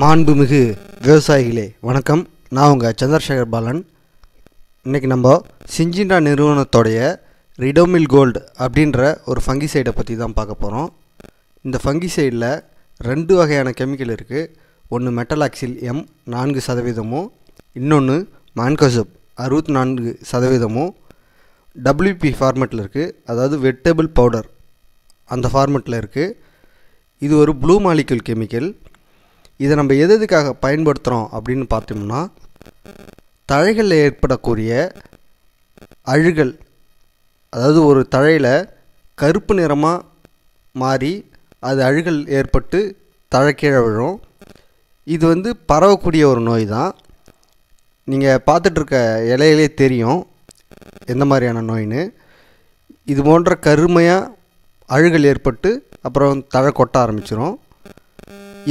மாண்புமிகு விவசாயிகளே வணக்கம் நான் உங்கள் சந்திரசேகர் பாலன் இன்றைக்கி நம்ம சிஞ்சினா நிறுவனத்தோடைய ரிடோமில் கோல்டு அப்படின்ற ஒரு ஃபங்கிசைடை பற்றி தான் பார்க்க போகிறோம் இந்த ஃபங்கிசைடில் ரெண்டு வகையான கெமிக்கல் இருக்குது ஒன்று மெட்டலாக்சில் எம் நான்கு சதவீதமும் இன்னொன்று மான்கோசப் அறுபத்தி நான்கு சதவீதமும் டபிள்யூபி ஃபார்மெட்டில் இருக்குது அதாவது வெட்டபிள் பவுடர் அந்த ஃபார்மெட்டில் இருக்குது இது ஒரு ப்ளூ மாலிக்யூல் கெமிக்கல் இதை நம்ம எது எதுக்காக பயன்படுத்துகிறோம் அப்படின்னு பார்த்தோம்னா தழைகளில் ஏற்படக்கூடிய அழுகல் அதாவது ஒரு தழையில் கருப்பு நிறமாக மாறி அது அழுகல் ஏற்பட்டு தழைக்கீழே விழும் இது வந்து பரவக்கூடிய ஒரு நோய் தான் நீங்கள் பார்த்துட்ருக்க இலையிலே தெரியும் எந்த மாதிரியான நோயின்னு இது போன்ற கருமையாக அழுகல் ஏற்பட்டு அப்புறம் தழை கொட்ட ஆரம்பிச்சிடும்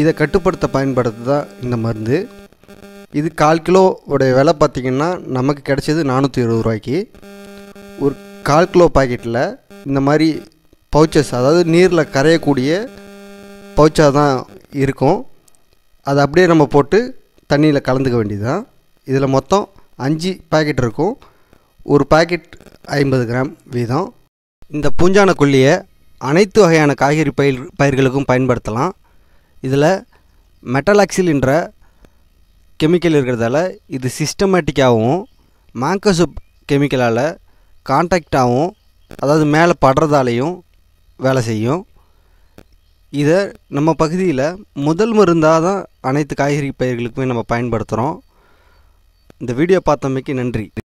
இதை கட்டுப்படுத்த பயன்படுத்து தான் இந்த மருந்து இது கால் கிலோ உடைய விலை பார்த்திங்கன்னா நமக்கு கிடைச்சது நானூற்றி இருபது ரூபாய்க்கு ஒரு கால் கிலோ பாக்கெட்டில் இந்த மாதிரி பவுச்சஸ் அதாவது நீரில் கரையக்கூடிய பவுச்சாக தான் இருக்கும் அதை அப்படியே நம்ம போட்டு தண்ணியில் கலந்துக்க வேண்டியது தான் இதில் மொத்தம் அஞ்சு பாக்கெட் இருக்கும் ஒரு பாக்கெட் ஐம்பது கிராம் வீதம் இந்த பூஞ்சான கொல்லியை அனைத்து வகையான காய்கறி பயிர் பயிர்களுக்கும் பயன்படுத்தலாம் இதில் மெட்டலாக்சில்ன்ற கெமிக்கல் இருக்கிறதால இது சிஸ்டமேட்டிக்காகவும் மேங்கோசப் கெமிக்கலால் கான்டாக்டாகவும் அதாவது மேலே படுறதாலையும் வேலை செய்யும் இதை நம்ம பகுதியில் முதல் மருந்தாக தான் அனைத்து காய்கறி பயிர்களுக்குமே நம்ம பயன்படுத்துகிறோம் இந்த வீடியோ பார்த்தமைக்கு நன்றி